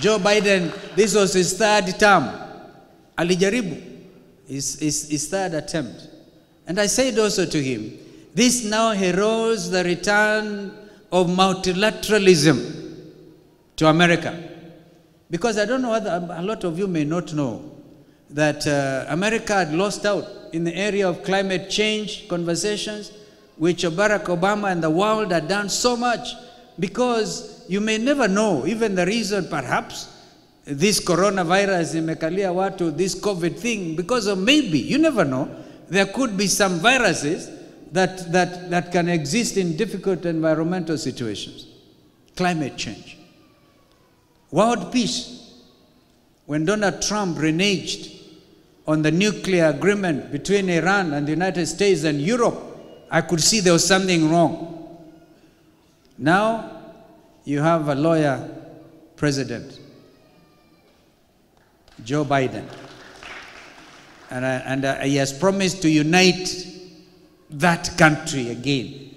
Joe Biden, this was his third term. Alijaribu, his, his, his third attempt. And I said also to him, this now heralds the return of multilateralism to America. Because I don't know whether um, a lot of you may not know that uh, America had lost out in the area of climate change conversations, which Barack Obama and the world had done so much because you may never know, even the reason perhaps this coronavirus imekalia watu, this COVID thing, because of maybe, you never know, there could be some viruses that, that, that can exist in difficult environmental situations. Climate change. World peace. When Donald Trump reneged on the nuclear agreement between Iran and the United States and Europe, I could see there was something wrong. Now you have a lawyer president, Joe Biden. And, uh, and uh, he has promised to unite that country again.